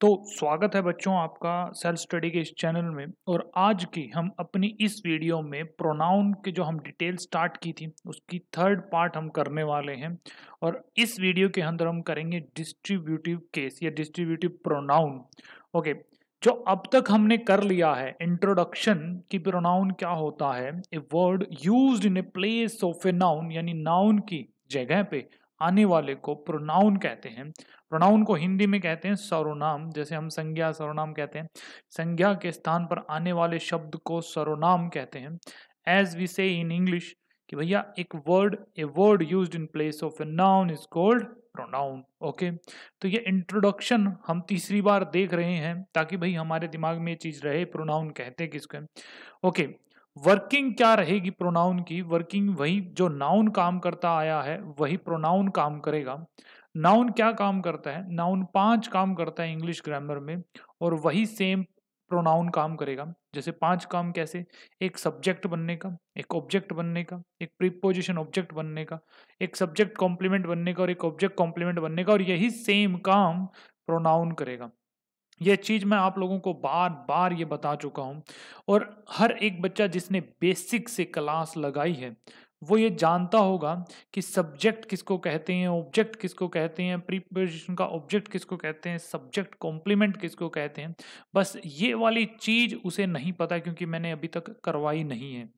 तो स्वागत है बच्चों आपका सेल्फ स्टडी के इस चैनल में और आज की हम अपनी इस वीडियो में प्रोनाउन के जो हम डिटेल स्टार्ट की थी उसकी थर्ड पार्ट हम करने वाले हैं और इस वीडियो के अंदर हम करेंगे डिस्ट्रीब्यूटिव केस या डिस्ट्रीब्यूटिव प्रोनाउन ओके जो अब तक हमने कर लिया है इंट्रोडक्शन की प्रोनाउन क्या होता है a word use in a place of a noun यानी नाउन की जगह पे आने वाले को प्रोनाउन कहते हैं प्रोनाउन को हिंदी में कहते हैं सर्वनाम जैसे हम संज्ञा सर्वनाम कहते हैं संज्ञा के स्थान पर आने वाले शब्द को सर्वनाम कहते हैं एज वी से इन इंग्लिश कि भैया एक word a word use in place of a noun is called pronoun okay तो ये इंट्रोडक्शन हम तीसरी बार देख रहे हैं ताकि भाई हमारे दिमाग में ये चीज रहे प्रोनाउन कहते हैं किसको ओके वर्किंग क्या रहेगी प्रोनाउन की वर्किंग वही जो नाउन काम करता आया है वही प्रोनाउन काम करेगा नाउन क्या काम करता है नाउन पांच काम करता है इंग्लिश ग्रामर में और वही सेम प्रोनाउन काम करेगा जैसे पांच काम कैसे एक सब्जेक्ट बनने का एक ऑब्जेक्ट बनने का एक प्रीपोजिशन ऑब्जेक्ट बनने का एक सब्जेक्ट कॉम्प्लीमेंट बनने का और एक ऑब्जेक्ट कॉम्प्लीमेंट बनने का और यही सेम काम प्रोनाउन करेगा यह चीज़ मैं आप लोगों को बार बार ये बता चुका हूँ और हर एक बच्चा जिसने बेसिक से क्लास लगाई है वो ये जानता होगा कि सब्जेक्ट किसको कहते हैं ऑब्जेक्ट किसको कहते हैं प्रीपोजिशन का ऑब्जेक्ट किसको कहते हैं सब्जेक्ट कॉम्प्लीमेंट किसको कहते हैं बस ये वाली चीज़ उसे नहीं पता क्योंकि मैंने अभी तक करवाई नहीं है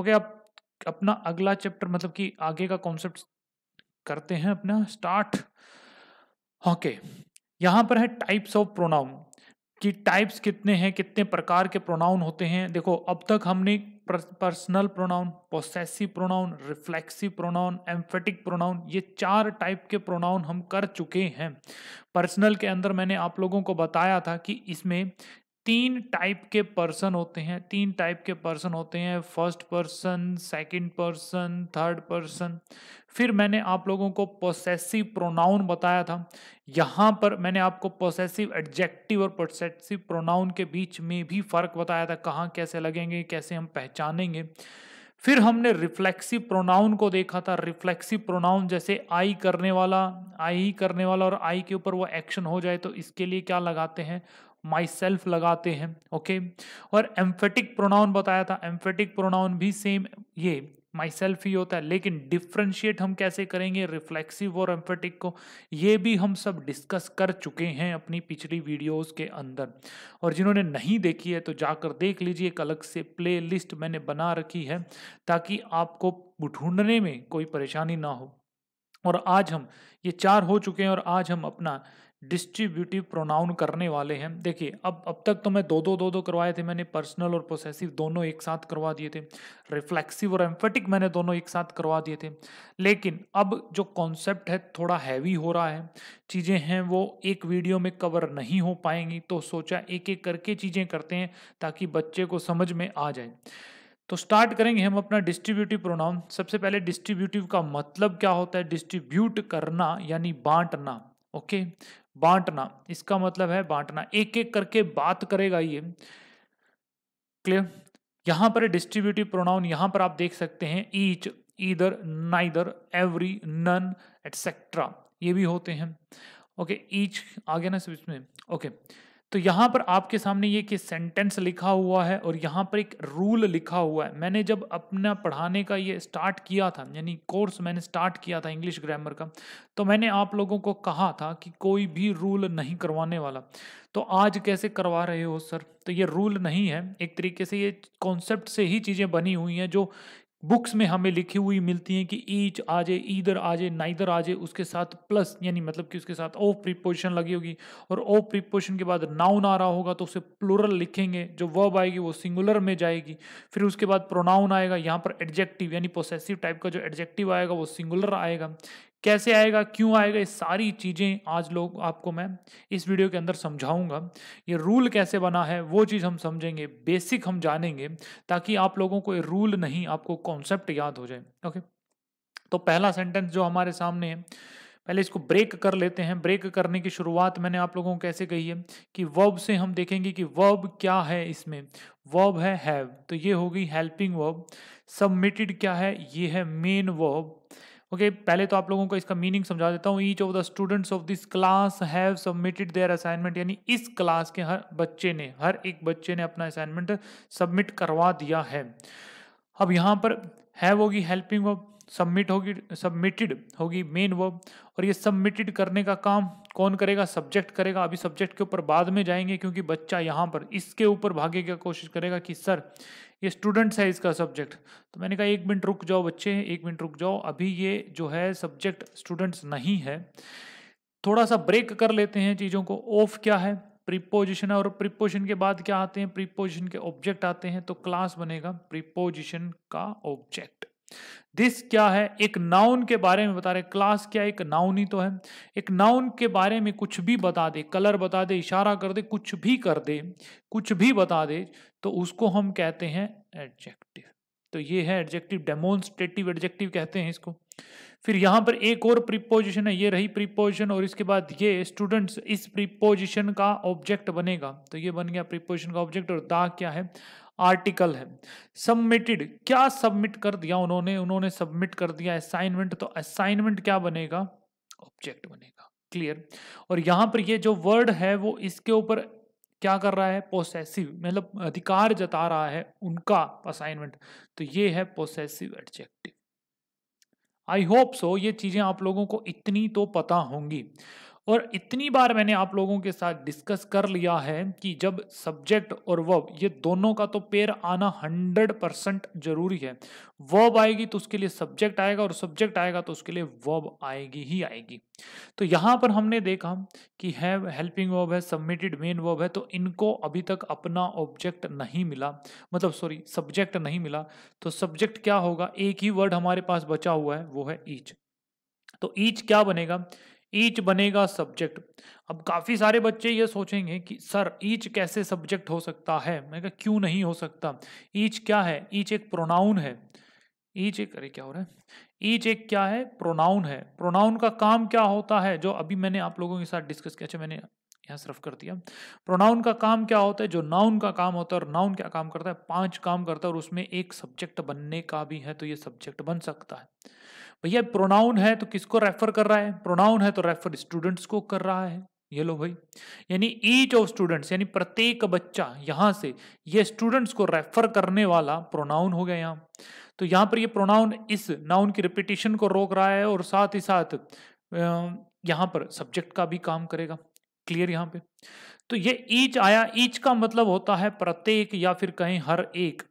ओके अब अपना अगला चैप्टर मतलब कि आगे का कॉन्सेप्ट करते हैं अपना स्टार्ट ओके यहां यहाँ पर है टाइप्स ऑफ प्रोनाउन कि टाइप्स कितने हैं कितने प्रकार के प्रोनाउन होते हैं देखो अब तक हमने personal pronoun possessive pronoun reflexive pronoun emphatic pronoun ये चार टाइप के प्रोनाउन हम कर चुके हैं पर्सनल के अंदर मैंने आप लोगों को बताया था कि इसमें तीन टाइप के पर्सन होते हैं तीन टाइप के पर्सन होते हैं first person second person third person फिर मैंने आप लोगों को पोसेसिव प्रोनाउन बताया था यहाँ पर मैंने आपको पोसेसिव एडजेक्टिव और पोसेसिव प्रोनाउन के बीच में भी फर्क बताया था कहाँ कैसे लगेंगे कैसे हम पहचानेंगे फिर हमने रिफ्लेक्सिव प्रोनाउन को देखा था रिफ्लेक्सिव प्रोनाउन जैसे आई करने वाला आई ही करने वाला और आई के ऊपर वो एक्शन हो जाए तो इसके लिए क्या लगाते हैं माई सेल्फ लगाते हैं ओके और एम्फेटिक प्रोनाउन बताया था एम्फेटिक प्रोनाउन भी सेम ये माई सेल्फ ही होता है लेकिन डिफ्रेंशिएट हम कैसे करेंगे रिफ्लेक्सिव और एम्फेटिक को ये भी हम सब डिस्कस कर चुके हैं अपनी पिछली वीडियोस के अंदर और जिन्होंने नहीं देखी है तो जाकर देख लीजिए एक अलग से प्ले लिस्ट मैंने बना रखी है ताकि आपको ढूंढने में कोई परेशानी ना हो और आज हम ये चार हो चुके हैं और आज हम अपना डिस्ट्रीब्यूटिव प्रोनाउन करने वाले हैं देखिए अब अब तक तो मैं दो दो दो दो करवाए थे मैंने पर्सनल और प्रोसेसिव दोनों एक साथ करवा दिए थे रिफ्लेक्सिव और एम्फेटिक मैंने दोनों एक साथ करवा दिए थे लेकिन अब जो कॉन्सेप्ट है थोड़ा हैवी हो रहा है चीज़ें हैं वो एक वीडियो में कवर नहीं हो पाएंगी तो सोचा एक एक करके चीज़ें करते हैं ताकि बच्चे को समझ में आ जाए तो स्टार्ट करेंगे हम अपना डिस्ट्रीब्यूटिव प्रोनाउन सबसे पहले डिस्ट्रीब्यूटिव का मतलब क्या होता है डिस्ट्रीब्यूट करना यानी बांटना ओके बांटना इसका मतलब है बांटना एक एक करके बात करेगा ये क्लियर यहां पर डिस्ट्रीब्यूटिव प्रोनाउन यहां पर आप देख सकते हैं each either neither every none etcetera ये भी होते हैं ओके ईच आ गया ना सब इसमें ओके okay. तो यहाँ पर आपके सामने ये कि सेंटेंस लिखा हुआ है और यहाँ पर एक रूल लिखा हुआ है मैंने जब अपना पढ़ाने का ये स्टार्ट किया था यानी कोर्स मैंने स्टार्ट किया था इंग्लिश ग्रामर का तो मैंने आप लोगों को कहा था कि कोई भी रूल नहीं करवाने वाला तो आज कैसे करवा रहे हो सर तो ये रूल नहीं है एक तरीके से ये कॉन्सेप्ट से ही चीज़ें बनी हुई हैं जो बुक्स में हमें लिखी हुई मिलती हैं कि ईच आ जाए ईधर आ जाए नाइदर आ जाए उसके साथ प्लस यानी मतलब कि उसके साथ ओ प्रीपोजिशन लगी होगी और ओ प्रीपोजिशन के बाद नाउन आ रहा होगा तो उसे प्लुरल लिखेंगे जो वर्ब आएगी वो सिंगुलर में जाएगी फिर उसके बाद प्रोनाउन आएगा यहाँ पर एडजेक्टिव यानी पोसेसिव टाइप का जो एडजेक्टिव आएगा वो सिंगुलर आएगा कैसे आएगा क्यों आएगा ये सारी चीज़ें आज लोग आपको मैं इस वीडियो के अंदर समझाऊंगा ये रूल कैसे बना है वो चीज़ हम समझेंगे बेसिक हम जानेंगे ताकि आप लोगों को ये रूल नहीं आपको कॉन्सेप्ट याद हो जाए ओके तो पहला सेंटेंस जो हमारे सामने है पहले इसको ब्रेक कर लेते हैं ब्रेक करने की शुरुआत मैंने आप लोगों को कैसे कही है कि वर्ब से हम देखेंगे कि वर्ब क्या है इसमें वर्ब है हैव तो ये होगी हेल्पिंग वर्ब सबमिटेड क्या है ये है मेन वर्ब ओके पहले तो आप लोगों को इसका मीनिंग समझा देता हूँ each of the students of this class have submitted their assignment यानी इस क्लास के हर बच्चे ने हर एक बच्चे ने अपना असाइनमेंट सबमिट करवा दिया है अब यहाँ पर हैव होगी हेल्पिंग वर्ब सबमिट होगी सबमिटेड होगी मेन वर्ब और ये सबमिटेड करने का काम कौन करेगा सब्जेक्ट करेगा अभी सब्जेक्ट के ऊपर बाद में जाएंगे क्योंकि बच्चा यहाँ पर इसके ऊपर भागे की कोशिश करेगा कि सर ये स्टूडेंट है इसका सब्जेक्ट तो मैंने कहा एक मिनट रुक जाओ बच्चे एक मिनट रुक जाओ अभी ये जो है सब्जेक्ट स्टूडेंट्स नहीं है थोड़ा सा ब्रेक कर लेते हैं चीज़ों को ऑफ क्या है प्रीपोजिशन और प्रीपोजिशन के बाद क्या आते हैं प्रीपोजिशन के ऑब्जेक्ट आते हैं तो क्लास बनेगा प्रीपोजिशन का ऑब्जेक्ट दिस क्या है एक नाउन के बारे में बता रहे क्लास क्या एक नाउन ही तो है एक नाउन के बारे में कुछ भी बता दे कलर बता दे इशारा कर दे कुछ भी कर दे कुछ भी बता दे तो उसको हम कहते हैं एडजेक्टिव तो ये है एडजेक्टिव डेमोन्स्ट्रेटिव एडजेक्टिव कहते हैं इसको फिर यहाँ पर एक और प्रीपोजिशन है ये रही प्रीपोजिशन और इसके बाद ये स्टूडेंट्स इस प्रीपोजिशन का ऑब्जेक्ट बनेगा तो ये बन गया प्रीपोजिशन का ऑब्जेक्ट और दा क्या है आर्टिकल है सबमिटेड क्या सबमिट कर दिया उन्होंने उन्होंने सबमिट कर दिया असाइनमेंट तो असाइनमेंट क्या बनेगा ऑब्जेक्ट बनेगा क्लियर और यहाँ पर ये जो वर्ड है वो इसके ऊपर क्या कर रहा है पोसेसिव मतलब अधिकार जता रहा है उनका असाइनमेंट तो ये है possessive adjective I hope so ये चीज़ें आप लोगों को इतनी तो पता होंगी और इतनी बार मैंने आप लोगों के साथ डिस्कस कर लिया है कि जब सब्जेक्ट और वर्ब ये दोनों का तो पेयर आना हंड्रेड परसेंट जरूरी है वर्ब आएगी तो उसके लिए सब्जेक्ट आएगा और सब्जेक्ट आएगा तो उसके लिए वर्ब आएगी ही आएगी तो यहाँ पर हमने देखा कि हैव हेल्पिंग वर्ब है सबमिटेड मेन वर्ब है तो इनको अभी तक अपना ऑब्जेक्ट नहीं मिला मतलब सॉरी सब्जेक्ट नहीं मिला तो सब्जेक्ट क्या होगा एक ही वर्ड हमारे पास बचा हुआ है वो है ईच तो ईच क्या बनेगा ईच बनेगा सब्जेक्ट अब काफ़ी सारे बच्चे ये सोचेंगे कि सर ईच कैसे सब्जेक्ट हो सकता है मैं कहा क्यों नहीं हो सकता ईच क्या है ईच एक प्रोनाउन है ईच एक अरे क्या हो रहा है ईच एक क्या है प्रोनाउन है प्रोनाउन का काम क्या होता है जो अभी मैंने आप लोगों के साथ डिस्कस किया अच्छा, मैंने यहाँ सिर्फ कर दिया प्रोनाउन का काम क्या होता है जो नाउन का काम होता है और नाउन क्या काम करता है पांच काम करता है और उसमें एक सब्जेक्ट बनने का भी है तो ये सब्जेक्ट बन सकता है भैया प्रोनाउन है तो किसको रेफर कर रहा है प्रोनाउन है तो रेफर स्टूडेंट्स को कर रहा है ये लो भाई यानी ईच ऑफ स्टूडेंट्स यानी प्रत्येक बच्चा यहाँ से ये स्टूडेंट्स को रेफर करने वाला प्रोनाउन हो गया यहाँ तो यहाँ पर ये प्रोनाउन इस नाउन की रिपीटेशन को रोक रहा है और साथ ही साथ यहाँ पर सब्जेक्ट का भी काम करेगा क्लियर यहाँ पे तो ये ईच आया ईच का मतलब होता है प्रत्येक या फिर कहें हर एक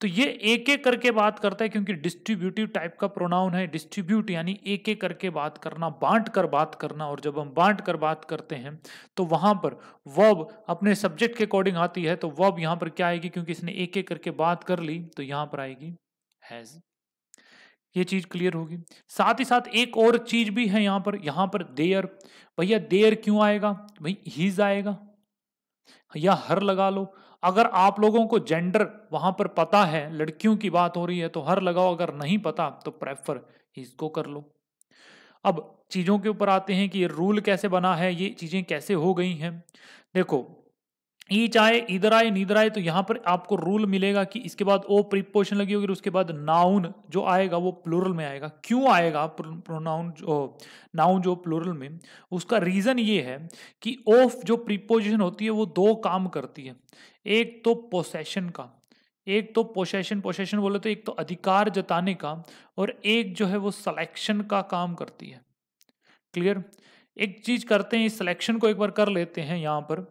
तो ये एक एक करके बात करता है क्योंकि डिस्ट्रीब्यूटिव टाइप का प्रोनाउन है डिस्ट्रीब्यूट यानी एक एक करके बात करना बांट कर बात करना और जब हम बांट कर बात करते हैं तो वहां पर वब अपने सब्जेक्ट के अकॉर्डिंग आती है तो वब यहां पर क्या आएगी क्योंकि इसने एक एक करके बात कर ली तो यहां पर आएगी हैज ये चीज क्लियर होगी साथ ही साथ एक और चीज भी है यहां पर यहां पर देयर भैया देयर क्यों आएगा भाई हीज आएगा या हर लगा लो अगर आप लोगों को जेंडर वहां पर पता है लड़कियों की बात हो रही है तो हर लगाओ अगर नहीं पता तो प्रेफर इसको कर लो अब चीज़ों के ऊपर आते हैं कि ये रूल कैसे बना है ये चीज़ें कैसे हो गई हैं देखो ईच आए इधर आए नीधर आए तो यहाँ पर आपको रूल मिलेगा कि इसके बाद ओ प्रिपोशन लगी होगी उसके बाद नाउन जो आएगा वो प्लूरल में आएगा क्यों आएगा प्रोनाउन जो नाउन जो प्लूरल में उसका रीज़न ये है कि ओफ जो प्रिपोजिशन होती है वो दो काम करती है एक तो पोसेशन का एक तो पोसेशन पोसेशन बोले तो एक तो अधिकार जताने का और एक जो है वो सिलेक्शन का काम करती है क्लियर एक चीज करते हैं इस सिलेक्शन को एक बार कर लेते हैं यहाँ पर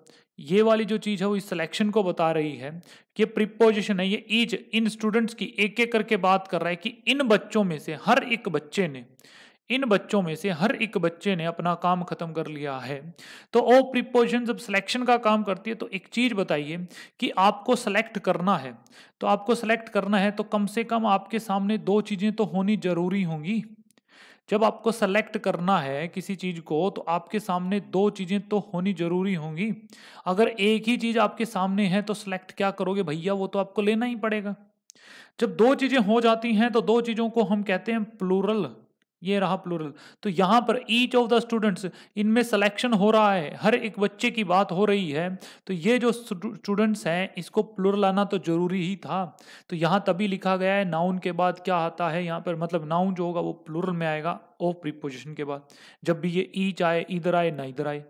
ये वाली जो चीज है वो इस सिलेक्शन को बता रही है ये प्रिपोजिशन है ये ईच इन स्टूडेंट्स की एक एक करके बात कर रहा है कि इन बच्चों में से हर एक बच्चे ने इन बच्चों में से हर एक बच्चे ने अपना काम खत्म कर लिया है तो ओ प्रिपोजिशन जब सिलेक्शन का काम करती है तो एक चीज बताइए कि आपको सेलेक्ट करना है तो आपको सेलेक्ट करना है तो कम से कम आपके सामने दो चीजें तो होनी जरूरी होंगी जब आपको सेलेक्ट करना है किसी चीज को तो आपके सामने दो चीजें तो होनी जरूरी होंगी अगर एक ही चीज आपके सामने है तो सेलेक्ट क्या करोगे भैया वो तो आपको लेना ही पड़ेगा जब दो चीजें हो जाती हैं तो दो चीजों को हम कहते हैं प्लूरल ये रहा प्लूरल तो यहाँ पर ईच ऑफ द स्टूडेंट्स इनमें सिलेक्शन हो रहा है हर एक बच्चे की बात हो रही है तो ये जो स्टूडेंट्स हैं इसको प्लूरल आना तो जरूरी ही था तो यहाँ तभी लिखा गया है नाउन के बाद क्या आता है यहाँ पर मतलब नाउन जो होगा वो प्लूरल में आएगा ऑफ प्रीपोजिशन के बाद जब भी ये ईच आए इधर आए ना इधर आए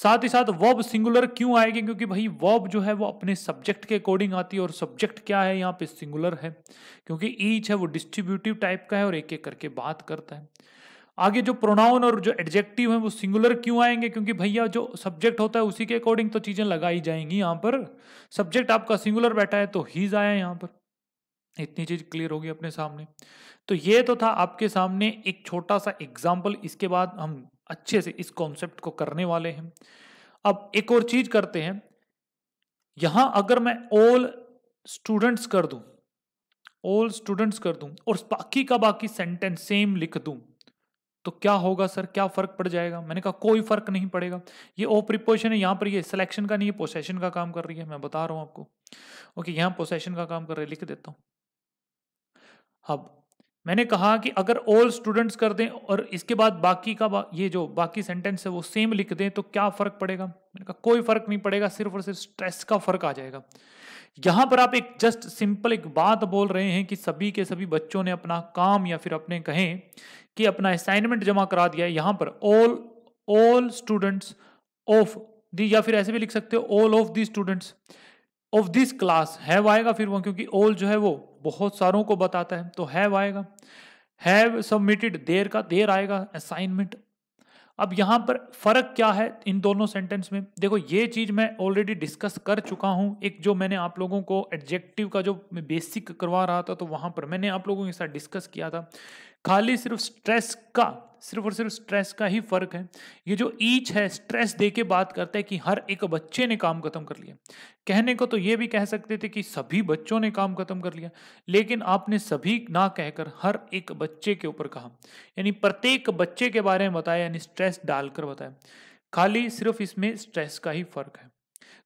साथ ही साथ वॉब सिंगुलर क्यों आएगी क्योंकि भाई वॉब जो है वो अपने सब्जेक्ट के अकॉर्डिंग आती है और सब्जेक्ट क्या है यहाँ पे सिंगुलर है क्योंकि ईच है वो डिस्ट्रीब्यूटिव टाइप का है और एक एक करके बात करता है आगे जो प्रोनाउन और जो एडजेक्टिव है वो सिंगुलर क्यों आएंगे क्योंकि भैया जो सब्जेक्ट होता है उसी के अकॉर्डिंग तो चीज़ें लगाई जाएंगी यहाँ पर सब्जेक्ट आपका सिंगुलर बैठा है तो हीज आया यहाँ पर इतनी चीज़ क्लियर होगी अपने सामने तो ये तो था आपके सामने एक छोटा सा एग्जाम्पल इसके बाद हम अच्छे से इस कॉन्सेप्ट को करने वाले हैं अब एक और चीज करते हैं यहां अगर मैं ऑल स्टूडेंट्स कर दूं ऑल स्टूडेंट्स कर दूं और बाकी का बाकी सेंटेंस सेम लिख दूं तो क्या होगा सर क्या फर्क पड़ जाएगा मैंने कहा कोई फर्क नहीं पड़ेगा ये ओ प्रिपोजिशन है यहां पर ये सिलेक्शन का नहीं है पोसेशन का काम कर रही है मैं बता रहा हूं आपको ओके यहां पोसेशन का काम कर रही है लिख देता हूं अब मैंने कहा कि अगर ऑल स्टूडेंट्स कर दें और इसके बाद बाकी का बा, ये जो बाकी सेंटेंस है वो सेम लिख दें तो क्या फ़र्क पड़ेगा मैंने कहा कोई फ़र्क नहीं पड़ेगा सिर्फ और सिर्फ स्ट्रेस का फ़र्क आ जाएगा यहाँ पर आप एक जस्ट सिंपल एक बात बोल रहे हैं कि सभी के सभी बच्चों ने अपना काम या फिर अपने कहें कि अपना असाइनमेंट जमा करा दिया है यहाँ पर all all students of the या फिर ऐसे भी लिख सकते हो all of the students of this class have आएगा फिर वो क्योंकि ऑल जो है वो बहुत सारों को बताता है तो हैव आएगा हैव सबमिटेड देर का देर आएगा असाइनमेंट अब यहाँ पर फर्क क्या है इन दोनों सेंटेंस में देखो ये चीज मैं ऑलरेडी डिस्कस कर चुका हूँ एक जो मैंने आप लोगों को एडजेक्टिव का जो बेसिक करवा रहा था तो वहां पर मैंने आप लोगों के साथ डिस्कस किया था खाली सिर्फ स्ट्रेस का सिर्फ और सिर्फ स्ट्रेस का ही फर्क है ये जो ईच है स्ट्रेस दे के बात करता है कि हर एक बच्चे ने काम खत्म कर लिया कहने को तो ये भी कह सकते थे कि सभी बच्चों ने काम खत्म कर लिया लेकिन आपने सभी ना कहकर हर एक बच्चे के ऊपर कहा यानी प्रत्येक बच्चे के बारे में बताया यानी स्ट्रेस डालकर बताया खाली सिर्फ इसमें स्ट्रेस का ही फर्क है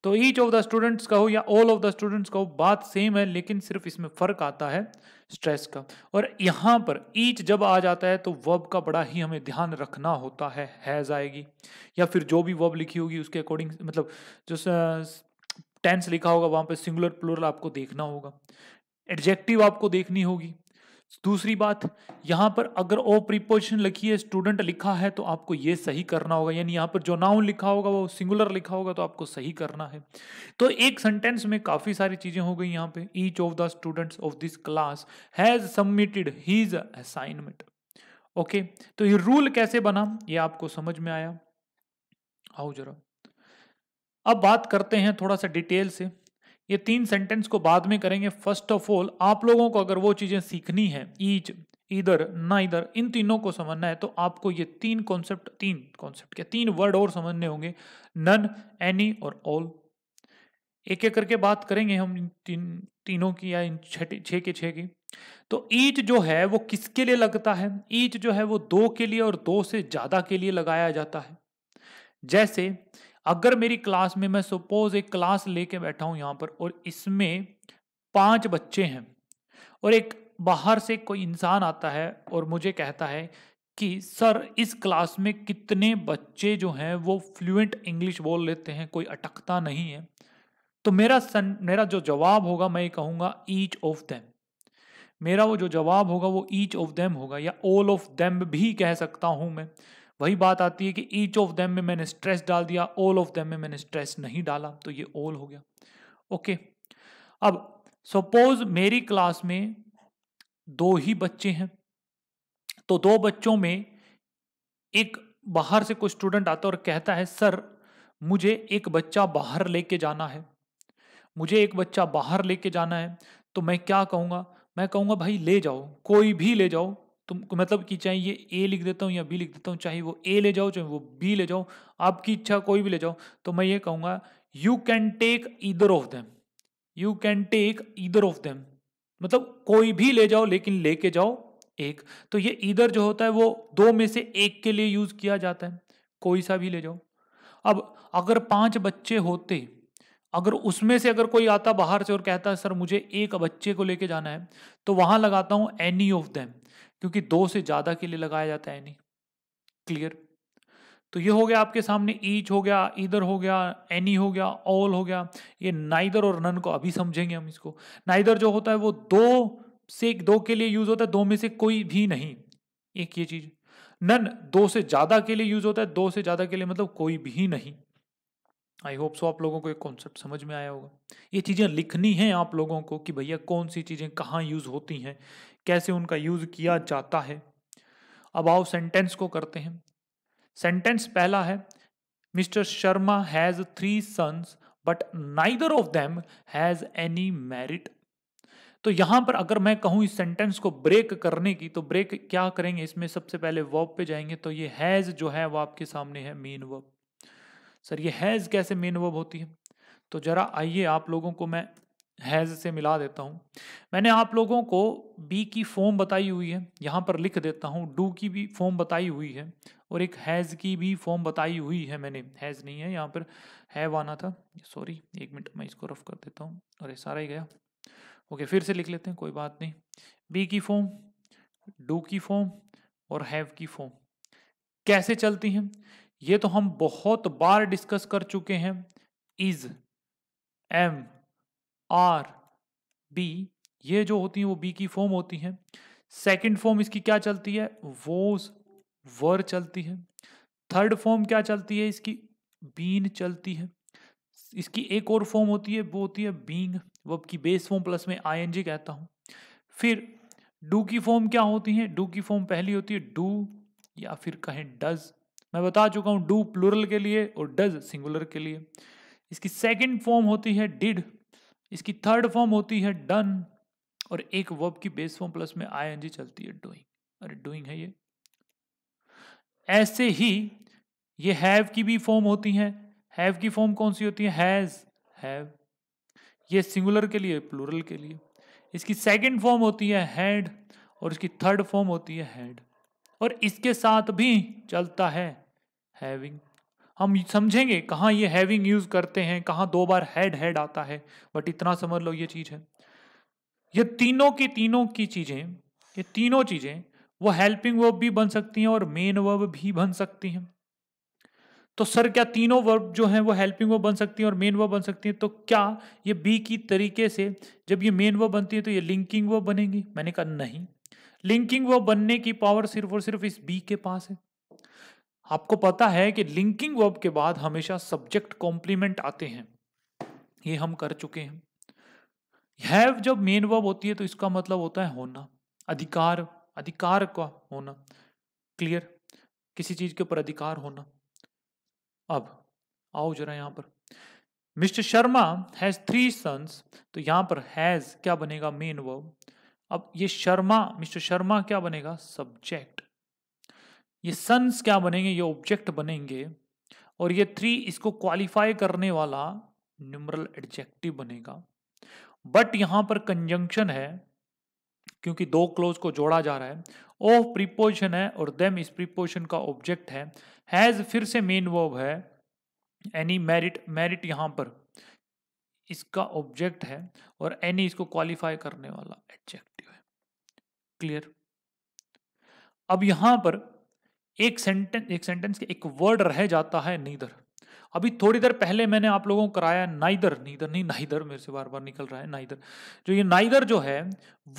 तो ईच ऑफ द स्टूडेंट्स का हो या ऑल ऑफ द स्टूडेंट्स का हो बात सेम है लेकिन सिर्फ इसमें फर्क आता है स्ट्रेस का और यहाँ पर ईच जब आ जाता है तो वर्ब का बड़ा ही हमें ध्यान रखना होता है हैज़ आएगी या फिर जो भी वर्ब लिखी होगी उसके अकॉर्डिंग मतलब जो टेंस लिखा होगा वहाँ पर सिंगुलर प्लूरल आपको देखना होगा एडजेक्टिव आपको देखनी होगी दूसरी बात यहाँ पर अगर ओ प्रीपोजिशन लिखी है स्टूडेंट लिखा है तो आपको ये सही करना होगा यानी यहाँ पर जो नाउन लिखा होगा वो सिंगुलर लिखा होगा तो आपको सही करना है तो एक सेंटेंस में काफ़ी सारी चीज़ें हो गई यहाँ पे each of the students of this class has submitted his assignment okay तो ये रूल कैसे बना ये आपको समझ में आया आओ जरा अब बात करते हैं थोड़ा सा डिटेल से ये तीन सेंटेंस को बाद में करेंगे फर्स्ट ऑफ ऑल आप लोगों को अगर वो चीज़ें सीखनी है ईच इधर ना इधर इन तीनों को समझना है तो आपको ये तीन कॉन्सेप्ट तीन कॉन्सेप्ट क्या तीन वर्ड और समझने होंगे नन एनी और ऑल एक एक करके बात करेंगे हम इन तीन तीनों की या इन छः के छः की तो ईच जो है वो किसके लिए लगता है ईच जो है वो दो के लिए और दो से ज़्यादा के लिए लगाया जाता है जैसे अगर मेरी क्लास में मैं सपोज एक क्लास लेके बैठा हूँ यहाँ पर और इसमें पांच बच्चे हैं और एक बाहर से कोई इंसान आता है और मुझे कहता है कि सर इस क्लास में कितने बच्चे जो हैं वो फ्लुएंट इंग्लिश बोल लेते हैं कोई अटकता नहीं है तो मेरा सन मेरा जो जवाब होगा मैं कहूँगा ईच ऑफ देम मेरा वो जो जवाब होगा वो ईच ऑफ देम होगा या ऑल ऑफ देम भी कह सकता हूँ मैं वही बात आती है कि ईच ऑफ देम में मैंने स्ट्रेस डाल दिया ऑल ऑफ देम में मैंने स्ट्रेस नहीं डाला तो ये ऑल हो गया ओके okay. अब सपोज मेरी क्लास में दो ही बच्चे हैं तो दो बच्चों में एक बाहर से कोई स्टूडेंट आता है और कहता है सर मुझे एक बच्चा बाहर लेके जाना है मुझे एक बच्चा बाहर लेके जाना है तो मैं क्या कहूँगा मैं कहूँगा भाई ले जाओ कोई भी ले जाओ तुम मतलब कि चाहे ये ए लिख देता हूँ या बी लिख देता हूँ चाहे वो ए ले जाओ चाहे वो बी ले जाओ आपकी इच्छा कोई भी ले जाओ तो मैं ये कहूँगा you can take either of them you can take either of them मतलब कोई भी ले जाओ लेकिन लेके जाओ एक तो ये इधर जो होता है वो दो में से एक के लिए यूज किया जाता है कोई सा भी ले जाओ अब अगर पांच बच्चे होते अगर उसमें से अगर कोई आता बाहर से और कहता है सर मुझे एक बच्चे को लेके जाना है तो वहां लगाता हूँ एनी ऑफ देम क्योंकि दो से ज़्यादा के लिए लगाया जाता है एनी क्लियर तो ये हो गया आपके सामने ईच हो गया इधर हो गया एनी हो गया ऑल हो गया ये नाइदर और नन को अभी समझेंगे हम इसको नाइदर जो होता है वो दो से दो के लिए यूज होता है दो में से कोई भी नहीं एक ये चीज नन दो से ज्यादा के लिए यूज होता है दो से ज्यादा के लिए मतलब कोई भी नहीं आई होप सो आप लोगों को एक कॉन्सेप्ट समझ में आया होगा ये चीज़ें लिखनी है आप लोगों को कि भैया कौन सी चीज़ें कहाँ यूज़ होती हैं कैसे उनका यूज किया जाता है अब आओ सेंटेंस को करते हैं सेंटेंस पहला है mister Sharma has three sons but neither of them has any merit तो यहां पर अगर मैं कहूं इस सेंटेंस को ब्रेक करने की तो ब्रेक क्या करेंगे इसमें सबसे पहले वर्ब पे जाएंगे तो ये हैज जो है वो आपके सामने है मेन वर्ब सर ये हैज कैसे मेन वर्ब होती है तो जरा आइए आप लोगों को मैं हैज़ से मिला देता हूँ मैंने आप लोगों को बी की फॉर्म बताई हुई है यहाँ पर लिख देता हूँ डू की भी फॉर्म बताई हुई है और एक हैज़ की भी फॉर्म बताई हुई है मैंने हैज़ नहीं है यहाँ पर हैव आना था सॉरी एक मिनट मैं इसको रफ कर देता हूँ ये सारा ही गया ओके फिर से लिख लेते हैं कोई बात नहीं बी की फॉर्म डू की फॉर्म और हैव की फॉर्म कैसे चलती हैं ये तो हम बहुत बार डिस्कस कर चुके हैं इज़ एम आर बी ये जो होती हैं वो बी की फॉर्म होती हैं सेकंड फॉर्म इसकी क्या चलती है वोज वर चलती है थर्ड फॉर्म क्या चलती है इसकी बीन चलती है इसकी एक और फॉर्म होती है वो होती है बींग वर्ब की बेस फॉर्म प्लस में आई कहता हूँ फिर डू की फॉर्म क्या होती है डू की फॉर्म पहली होती है डू या फिर कहें डज मैं बता चुका हूँ डू प्लूरल के लिए और डज सिंगुलर के लिए इसकी सेकंड फॉर्म होती है डिड इसकी थर्ड फॉर्म होती है डन और एक वर्ब की बेस फॉर्म प्लस में आई एनजी चलती है डूइंग अरे डूइंग है ये ऐसे ही ये हैव की भी फॉर्म होती है हैव की फॉर्म कौन सी होती है हैज हैव ये सिंगुलर के लिए प्लूरल के लिए इसकी सेकंड फॉर्म होती है हैड और इसकी थर्ड फॉर्म होती है हैड और इसके साथ भी चलता है हैविंग हम समझेंगे कहाँ ये हैविंग यूज करते हैं कहाँ दो बार हैड हैड आता है बट इतना समझ लो ये चीज है ये तीनों की तीनों की चीजें ये तीनों चीजें वो हेल्पिंग वर्ब भी बन सकती हैं और मेन वर्ब भी बन सकती हैं तो सर क्या तीनों वर्ब जो हैं वो हेल्पिंग वर्ब बन सकती हैं और मेन वर्ब बन सकती हैं तो क्या ये बी की तरीके से जब ये मेन वर्ब बनती है तो ये लिंकिंग वर्ब बनेगी मैंने कहा नहीं लिंकिंग वर्ब बनने की पावर सिर्फ और सिर्फ इस बी के पास है आपको पता है कि लिंकिंग वर्ब के बाद हमेशा सब्जेक्ट कॉम्प्लीमेंट आते हैं ये हम कर चुके हैं हैव जब मेन वर्ब होती है तो इसका मतलब होता है होना अधिकार अधिकार का होना क्लियर किसी चीज के ऊपर अधिकार होना अब आओ जरा यहां पर mister Sharma has three sons तो यहां पर हैज क्या बनेगा मेन वर्ब अब ये शर्मा मिस्टर शर्मा क्या बनेगा सब्जेक्ट ये सन्स क्या बनेंगे ये ऑब्जेक्ट बनेंगे और ये थ्री इसको क्वालिफाई करने वाला न्यूमरल एडजेक्टिव बनेगा बट यहां पर कंजंक्शन है क्योंकि दो क्लोज को जोड़ा जा रहा है ऑफ प्रीपोजिशन है और देम इस प्रीपोजिशन का ऑब्जेक्ट है हैज फिर से मेन वर्ब है एनी मेरिट मेरिट यहां पर इसका ऑब्जेक्ट है और एनी इसको क्वालिफाई करने वाला एडजेक्टिव है क्लियर अब यहां पर एक सेंटेंस एक सेंटेंस के एक वर्ड रह जाता है नीदर अभी थोड़ी देर पहले मैंने आप लोगों को कराया नाइदर नीदर नहीं नाइदर मेरे से बार बार निकल रहा है नाइदर जो ये नाइदर जो है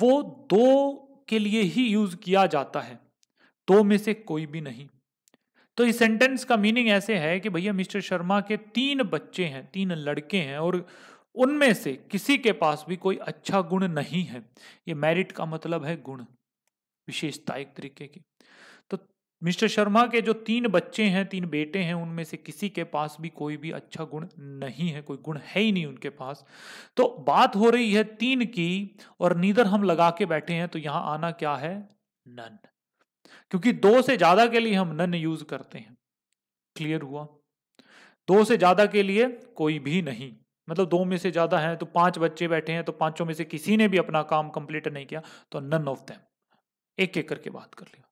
वो दो के लिए ही यूज किया जाता है दो में से कोई भी नहीं तो इस सेंटेंस का मीनिंग ऐसे है कि भैया मिस्टर शर्मा के तीन बच्चे हैं तीन लड़के हैं और उनमें से किसी के पास भी कोई अच्छा गुण नहीं है ये मेरिट का मतलब है गुण विशेषता एक तरीके की मिस्टर शर्मा के जो तीन बच्चे हैं तीन बेटे हैं उनमें से किसी के पास भी कोई भी अच्छा गुण नहीं है कोई गुण है ही नहीं उनके पास तो बात हो रही है तीन की और नीदर हम लगा के बैठे हैं तो यहां आना क्या है नन क्योंकि दो से ज्यादा के लिए हम नन यूज करते हैं क्लियर हुआ दो से ज्यादा के लिए कोई भी नहीं मतलब दो में से ज्यादा है तो पांच बच्चे बैठे हैं तो पांचों में से किसी ने भी अपना काम कंप्लीट नहीं किया तो नन ऑफ दम एक एक करके बात कर लिया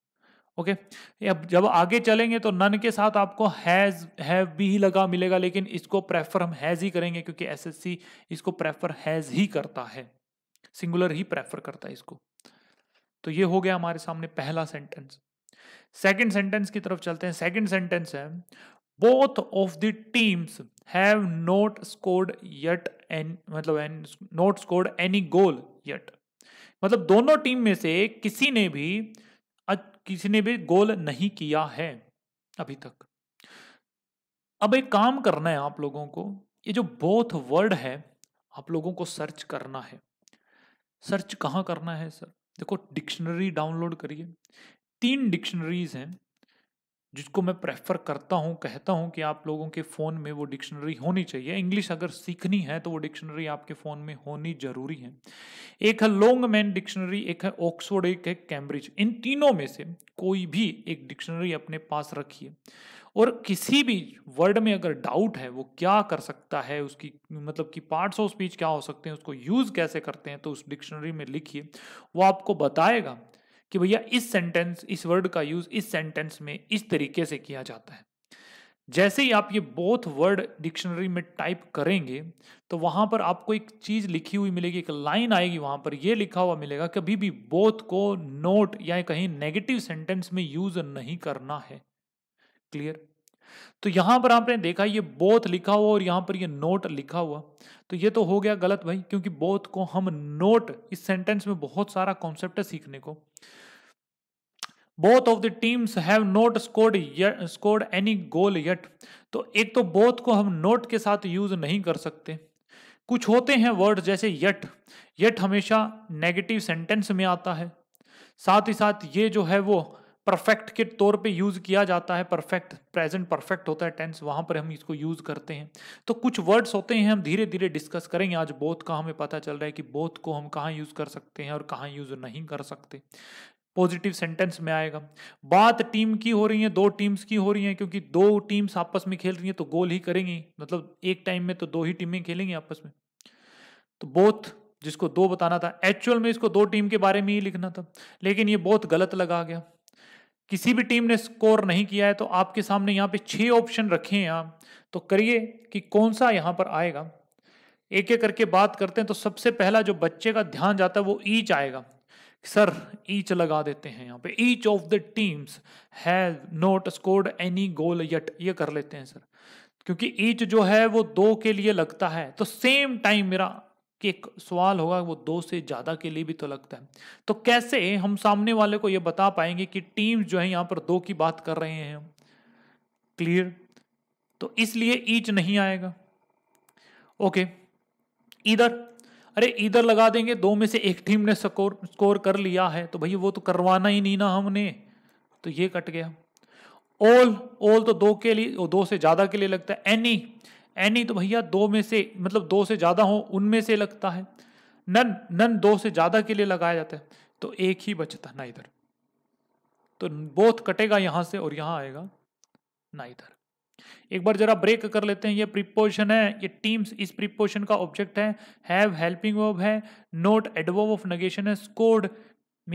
ओके okay? अब जब आगे चलेंगे तो नन के साथ आपको हैज हैव भी ही लगा मिलेगा लेकिन इसको प्रेफर हम हैज ही करेंगे क्योंकि एसएससी इसको प्रेफर हैज ही करता है सिंगुलर ही प्रेफर करता है इसको तो ये हो गया हमारे सामने पहला सेंटेंस सेकंड सेंटेंस की तरफ चलते हैं सेकंड सेंटेंस है both of the teams have not scored yet an मतलब not scored any goal yet मतलब दोनों टीम में से किसी ने भी किसी ने भी गोल नहीं किया है अभी तक अब एक काम करना है आप लोगों को ये जो बोथ वर्ड है आप लोगों को सर्च करना है सर्च कहाँ करना है सर देखो डिक्शनरी डाउनलोड करिए तीन डिक्शनरीज हैं जिसको मैं प्रेफर करता हूँ कहता हूँ कि आप लोगों के फ़ोन में वो डिक्शनरी होनी चाहिए इंग्लिश अगर सीखनी है तो वो डिक्शनरी आपके फ़ोन में होनी ज़रूरी है एक है लॉन्ग मैन डिक्शनरी एक है ऑक्सफोर्ड एक है कैम्ब्रिज इन तीनों में से कोई भी एक डिक्शनरी अपने पास रखिए और किसी भी वर्ड में अगर डाउट है वो क्या कर सकता है उसकी मतलब कि पार्ट्स ऑफ स्पीच क्या हो सकते हैं उसको यूज़ कैसे करते हैं तो उस डिक्शनरी में लिखिए वो आपको बताएगा कि भैया इस सेंटेंस इस वर्ड का यूज इस सेंटेंस में इस तरीके से किया जाता है जैसे ही आप ये बोथ वर्ड डिक्शनरी में टाइप करेंगे तो वहाँ पर आपको एक चीज़ लिखी हुई मिलेगी एक लाइन आएगी वहाँ पर ये लिखा हुआ मिलेगा कभी भी बोथ को नोट या कहीं नेगेटिव सेंटेंस में यूज नहीं करना है क्लियर तो यहां पर आपने देखा ये बोथ लिखा हुआ और यहां पर ये नोट लिखा हुआ तो ये तो हो गया गलत भाई क्योंकि बोथ को हम नोट इस सेंटेंस में बहुत सारा कॉन्सेप्ट है सीखने को both of the teams have not scored scored any goal yet तो एक तो बोथ को हम नोट के साथ यूज नहीं कर सकते कुछ होते हैं वर्ड जैसे यट यट हमेशा नेगेटिव सेंटेंस में आता है साथ ही साथ ये जो है वो परफेक्ट के तौर पे यूज़ किया जाता है परफेक्ट प्रेजेंट परफेक्ट होता है टेंस वहाँ पर हम इसको यूज़ करते हैं तो कुछ वर्ड्स होते हैं हम धीरे धीरे डिस्कस करेंगे आज बोथ का हमें पता चल रहा है कि बोथ को हम कहाँ यूज़ कर सकते हैं और कहाँ यूज़ नहीं कर सकते पॉजिटिव सेंटेंस में आएगा बात टीम की हो रही है दो टीम्स की हो रही है क्योंकि दो टीम्स आपस में खेल रही हैं तो गोल ही करेंगी मतलब एक टाइम में तो दो ही टीमें खेलेंगी आपस में तो बोथ जिसको दो बताना था एक्चुअल में इसको दो टीम के बारे में ही लिखना था लेकिन ये बहुत गलत लगा गया किसी भी टीम ने स्कोर नहीं किया है तो आपके सामने यहाँ पे छः ऑप्शन रखे हैं आप तो करिए कि कौन सा यहाँ पर आएगा एक एक करके बात करते हैं तो सबसे पहला जो बच्चे का ध्यान जाता है वो ईच आएगा सर ईच लगा देते हैं यहाँ पे each of the teams have not scored any goal yet ये कर लेते हैं सर क्योंकि ईच जो है वो दो के लिए लगता है तो सेम टाइम मेरा कि एक सवाल होगा वो दो से ज़्यादा के लिए भी तो लगता है तो कैसे हम सामने वाले को ये बता पाएंगे कि टीम जो है यहाँ पर दो की बात कर रहे हैं क्लियर तो इसलिए ईच नहीं आएगा ओके इधर अरे इधर लगा देंगे दो में से एक टीम ने स्कोर स्कोर कर लिया है तो भैया वो तो करवाना ही नहीं ना हमने तो ये कट गया ऑल ऑल तो दो के लिए दो से ज़्यादा के लिए लगता है एनी एनी तो भैया दो में से मतलब दो से ज़्यादा हो उनमें से लगता है नन नन दो से ज़्यादा के लिए लगाया जाता है तो एक ही बचता ना इधर तो बोथ कटेगा यहां से और यहां आएगा ना इधर एक बार जरा ब्रेक कर लेते हैं ये प्रिपोजिशन है ये टीम्स इस प्रिपोजिशन का ऑब्जेक्ट है हैव हेल्पिंग वर्ब है नोट एडवर्ब ऑफ नेगेशन है स्कोर्ड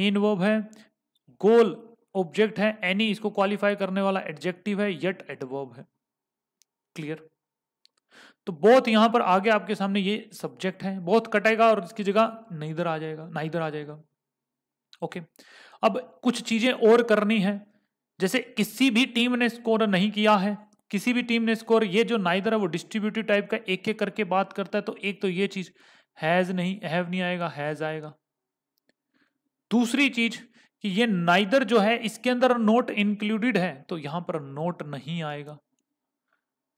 मेन वर्ब है गोल ऑब्जेक्ट है एनी इसको क्वालिफाई करने वाला एडजेक्टिव है येट एडवर्ब है क्लियर तो बहुत यहां पर आगे आपके सामने ये सब्जेक्ट है बहुत कटेगा और इसकी जगह नहींदर आ जाएगा इधर आ जाएगा ओके अब कुछ चीज़ें और करनी है जैसे किसी भी टीम ने स्कोर नहीं किया है किसी भी टीम ने स्कोर ये जो नाइदर है वो डिस्ट्रीब्यूटिव टाइप का एक एक करके बात करता है तो एक तो ये चीज़ हैज़ नहीं हैव नहीं आएगा हैज़ आएगा दूसरी चीज़ कि ये नाइदर जो है इसके अंदर नोट इंक्लूडेड है तो यहां पर नोट नहीं आएगा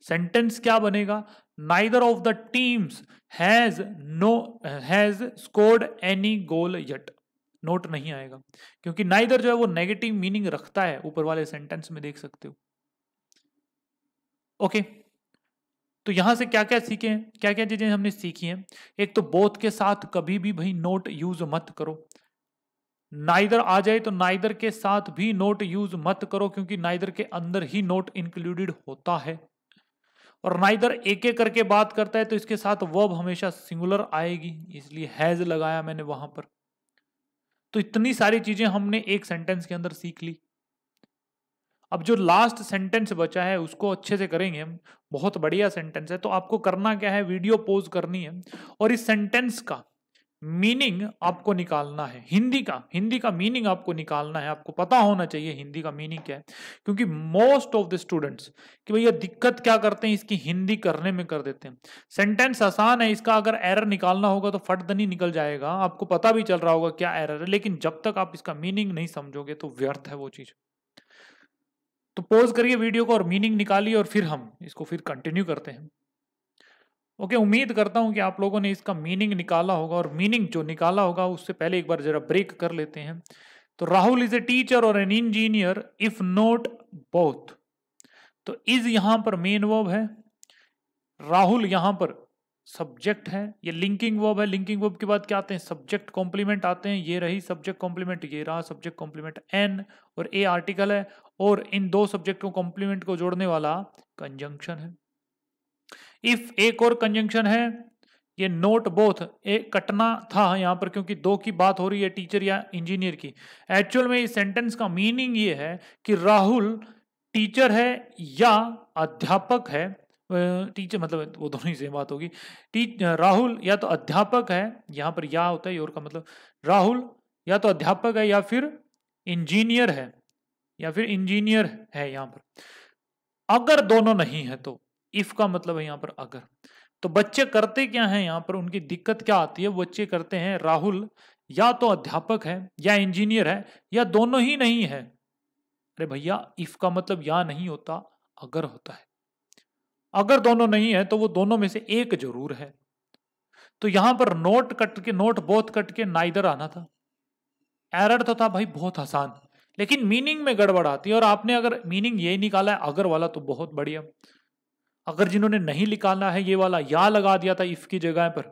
सेंटेंस क्या बनेगा neither of the teams has no has scored any goal yet not नहीं आएगा क्योंकि नाइदर जो है वो नेगेटिव मीनिंग रखता है ऊपर वाले सेंटेंस में देख सकते हो ओके okay. तो यहां से क्या क्या सीखे हैं क्या क्या चीजें हमने सीखी हैं एक तो बोथ के साथ कभी भी भाई नोट यूज मत करो नाइदर आ जाए तो नाइदर के साथ भी नोट यूज मत करो क्योंकि नाइदर के अंदर ही नोट इंक्लूडेड होता है और ना इधर एक एक करके बात करता है तो इसके साथ वर्ब हमेशा सिंगुलर आएगी इसलिए हैज लगाया मैंने वहां पर तो इतनी सारी चीजें हमने एक सेंटेंस के अंदर सीख ली अब जो लास्ट सेंटेंस बचा है उसको अच्छे से करेंगे हम बहुत बढ़िया सेंटेंस है तो आपको करना क्या है वीडियो पोज करनी है और इस सेंटेंस का मीनिंग आपको निकालना है हिंदी का हिंदी का मीनिंग आपको निकालना है आपको पता होना चाहिए हिंदी का मीनिंग क्या है क्योंकि मोस्ट ऑफ द स्टूडेंट्स कि भैया दिक्कत क्या करते हैं इसकी हिंदी करने में कर देते हैं सेंटेंस आसान है इसका अगर एरर निकालना होगा तो दनी निकल जाएगा आपको पता भी चल रहा होगा क्या एरर है लेकिन जब तक आप इसका मीनिंग नहीं समझोगे तो व्यर्थ है वो चीज़ तो पोज करिए वीडियो को और मीनिंग निकालिए और फिर हम इसको फिर कंटिन्यू करते हैं ओके उम्मीद करता हूँ कि आप लोगों ने इसका मीनिंग निकाला होगा और मीनिंग जो निकाला होगा उससे पहले एक बार जरा ब्रेक कर लेते हैं तो राहुल इज ए टीचर और an engineer if not both तो इज यहां पर मेन वर्ब है राहुल यहां पर सब्जेक्ट है ये लिंकिंग वर्ब है लिंकिंग वर्ब के बाद क्या आते हैं सब्जेक्ट कॉम्प्लीमेंट आते हैं ये रही सब्जेक्ट कॉम्प्लीमेंट ये रहा सब्जेक्ट कॉम्प्लीमेंट एन और ए आर्टिकल है और इन दो सब्जेक्ट को कॉम्प्लीमेंट को जोड़ने वाला कंजंक्शन है इफ एक और कंजंक्शन है ये नोट बोथ एक कटना था यहाँ पर क्योंकि दो की बात हो रही है टीचर या इंजीनियर की एक्चुअल में इस सेंटेंस का मीनिंग ये है कि राहुल टीचर है या अध्यापक है टीचर मतलब वो दोनों ही सेम बात होगी राहुल या तो अध्यापक है यहाँ पर या होता है और का मतलब राहुल या तो अध्यापक है या फिर इंजीनियर है या फिर इंजीनियर है यहाँ पर अगर दोनों नहीं है तो इफ का मतलब है यहाँ पर अगर तो बच्चे करते क्या हैं यहाँ पर उनकी दिक्कत क्या आती है बच्चे करते हैं राहुल या तो अध्यापक है या इंजीनियर है या दोनों ही नहीं है अरे भैया इफ का मतलब या नहीं होता अगर होता है अगर दोनों नहीं है तो वो दोनों में से एक जरूर है तो यहां पर नोट कट के नोट बोथ कट के नाइदर आना था एरर तो था भाई बहुत आसान लेकिन मीनिंग में गड़बड़ आती है और आपने अगर मीनिंग यही निकाला है अगर वाला तो बहुत बढ़िया अगर जिन्होंने नहीं निकालना है ये वाला या लगा दिया था इफ़ की जगह पर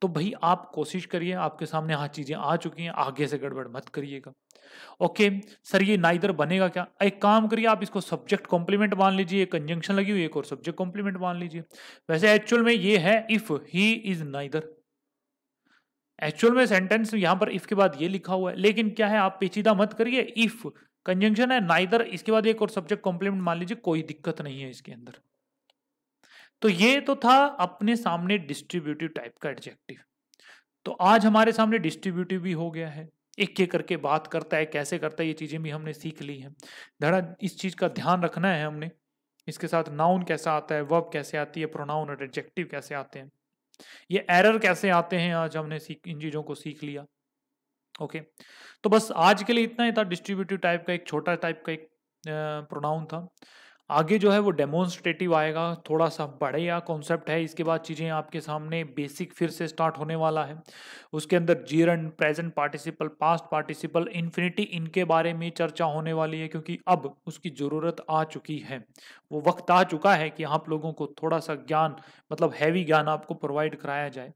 तो भाई आप कोशिश करिए आपके सामने हाँ चीज़ें आ चुकी हैं आगे से गड़बड़ मत करिएगा ओके सर ये ना इधर बनेगा क्या एक काम करिए आप इसको सब्जेक्ट कॉम्प्लीमेंट मान लीजिए एक कंजंक्शन लगी हुई एक और सब्जेक्ट कॉम्प्लीमेंट मान लीजिए वैसे एक्चुअल में ये है इफ ही इज ना इधर एक्चुअल में सेंटेंस यहाँ पर इफ के बाद ये लिखा हुआ है लेकिन क्या है आप पेचीदा मत करिए इफ कंजंक्शन है ना इधर इसके बाद एक और सब्जेक्ट कॉम्प्लीमेंट मान लीजिए कोई दिक्कत नहीं है इसके अंदर तो ये तो था अपने सामने डिस्ट्रीब्यूटिव टाइप का एडजेक्टिव तो आज हमारे सामने डिस्ट्रीब्यूटिव भी हो गया है एक एक करके बात करता है कैसे करता है ये चीज़ें भी हमने सीख ली हैं धड़ा इस चीज़ का ध्यान रखना है हमने इसके साथ नाउन कैसा आता है वर्ब कैसे आती है प्रोनाउन और एडजेक्टिव कैसे आते हैं ये एरर कैसे आते हैं आज हमने सीख इन चीज़ों को सीख लिया ओके तो बस आज के लिए इतना ही था डिस्ट्रीब्यूटिव टाइप का एक छोटा टाइप का एक प्रोनाउन था आगे जो है वो डेमोन्स्ट्रेटिव आएगा थोड़ा सा बढ़िया कॉन्सेप्ट है इसके बाद चीज़ें आपके सामने बेसिक फिर से स्टार्ट होने वाला है उसके अंदर gerund present participle past participle infinity इनके बारे में चर्चा होने वाली है क्योंकि अब उसकी ज़रूरत आ चुकी है वो वक्त आ चुका है कि आप लोगों को थोड़ा सा ज्ञान मतलब हैवी ज्ञान आपको प्रोवाइड कराया जाए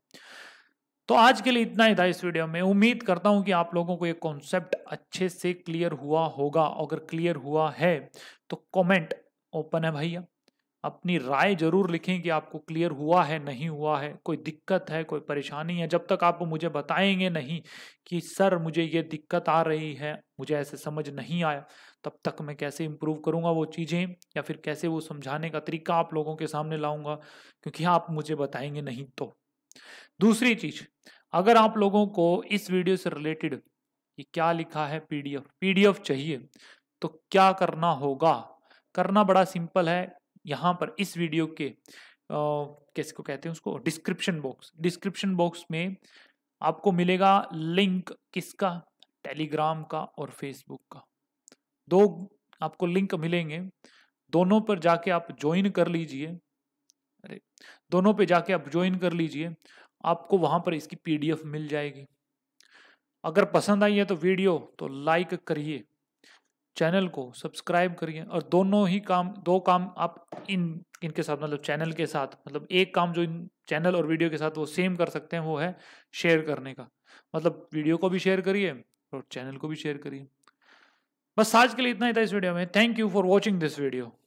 तो आज के लिए इतना ही था इस वीडियो में उम्मीद करता हूं कि आप लोगों को ये कॉन्सेप्ट अच्छे से क्लियर हुआ होगा अगर क्लियर हुआ है तो कमेंट ओपन है भैया अपनी राय जरूर लिखें कि आपको क्लियर हुआ है नहीं हुआ है कोई दिक्कत है कोई परेशानी है जब तक आप मुझे बताएंगे नहीं कि सर मुझे ये दिक्कत आ रही है मुझे ऐसे समझ नहीं आया तब तक मैं कैसे इम्प्रूव करूँगा वो चीज़ें या फिर कैसे वो समझाने का तरीका आप लोगों के सामने लाऊंगा क्योंकि आप मुझे बताएंगे नहीं तो दूसरी चीज़ अगर आप लोगों को इस वीडियो से रिलेटेड कि क्या लिखा है पीडीएफ पीडीएफ चाहिए तो क्या करना होगा करना बड़ा सिंपल है यहाँ पर इस वीडियो के कैसे को कहते हैं उसको डिस्क्रिप्शन बॉक्स डिस्क्रिप्शन बॉक्स में आपको मिलेगा लिंक किसका टेलीग्राम का और फेसबुक का दो आपको लिंक मिलेंगे दोनों पर जाके आप ज्वाइन कर लीजिए अरे दोनों पे जाके आप ज्वाइन कर लीजिए आपको वहाँ पर इसकी पीडीएफ मिल जाएगी अगर पसंद आई है तो वीडियो तो लाइक करिए चैनल को सब्सक्राइब करिए और दोनों ही काम दो काम आप इन इनके साथ मतलब चैनल के साथ मतलब एक काम जो इन चैनल और वीडियो के साथ वो सेम कर सकते हैं वो है शेयर करने का मतलब वीडियो को भी शेयर करिए और चैनल को भी शेयर करिए बस आज के लिए इतना ही था इस वीडियो में thank you for watching this video